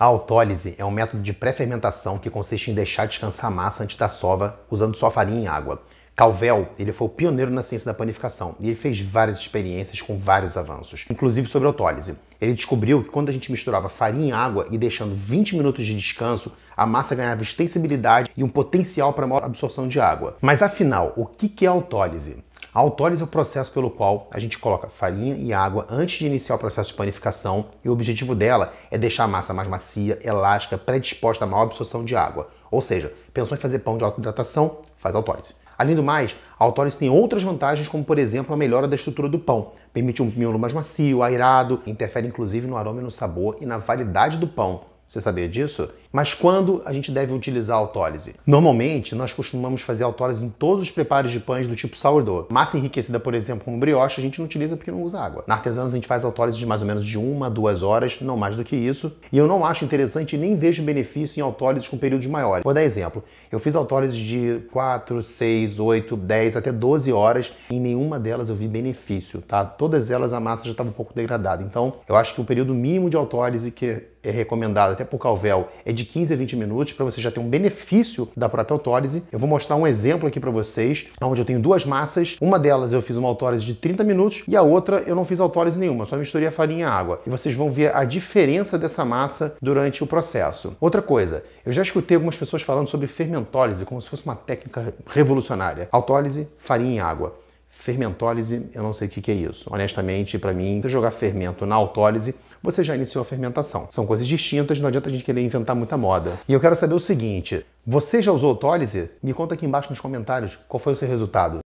A autólise é um método de pré-fermentação que consiste em deixar descansar a massa antes da sova, usando só farinha e água. Calvel, ele foi o pioneiro na ciência da panificação e ele fez várias experiências com vários avanços, inclusive sobre autólise. Ele descobriu que quando a gente misturava farinha e água e deixando 20 minutos de descanso, a massa ganhava extensibilidade e um potencial para maior absorção de água. Mas afinal, o que é autólise? é o processo pelo qual a gente coloca farinha e água antes de iniciar o processo de panificação e o objetivo dela é deixar a massa mais macia, elástica, predisposta a maior absorção de água. Ou seja, pensou em fazer pão de auto hidratação? Faz autólise. Além do mais, a autólise tem outras vantagens, como por exemplo a melhora da estrutura do pão. Permite um miolo mais macio, airado, interfere inclusive no aroma e no sabor e na validade do pão. Você sabia disso? Mas quando a gente deve utilizar a autólise? Normalmente, nós costumamos fazer autólise em todos os preparos de pães do tipo sourdough. Massa enriquecida, por exemplo, como brioche, a gente não utiliza porque não usa água. Na Artesanos, a gente faz autólise de mais ou menos de uma a duas horas, não mais do que isso. E eu não acho interessante e nem vejo benefício em autólises com períodos maiores. Vou dar exemplo. Eu fiz autólises de 4, 6, 8, 10, até 12 horas e em nenhuma delas eu vi benefício, tá? Todas elas a massa já estava um pouco degradada. Então, eu acho que o período mínimo de autólise que é recomendado até por Calvel é de 15 a 20 minutos para você já ter um benefício da própria autólise. Eu vou mostrar um exemplo aqui para vocês, onde eu tenho duas massas, uma delas eu fiz uma autólise de 30 minutos e a outra eu não fiz autólise nenhuma, só misturei a farinha e a água. E vocês vão ver a diferença dessa massa durante o processo. Outra coisa, eu já escutei algumas pessoas falando sobre fermentólise como se fosse uma técnica revolucionária. Autólise, farinha e água. Fermentólise, eu não sei o que é isso. Honestamente, para mim, se jogar fermento na autólise, você já iniciou a fermentação. São coisas distintas, não adianta a gente querer inventar muita moda. E eu quero saber o seguinte: você já usou autólise? Me conta aqui embaixo nos comentários qual foi o seu resultado.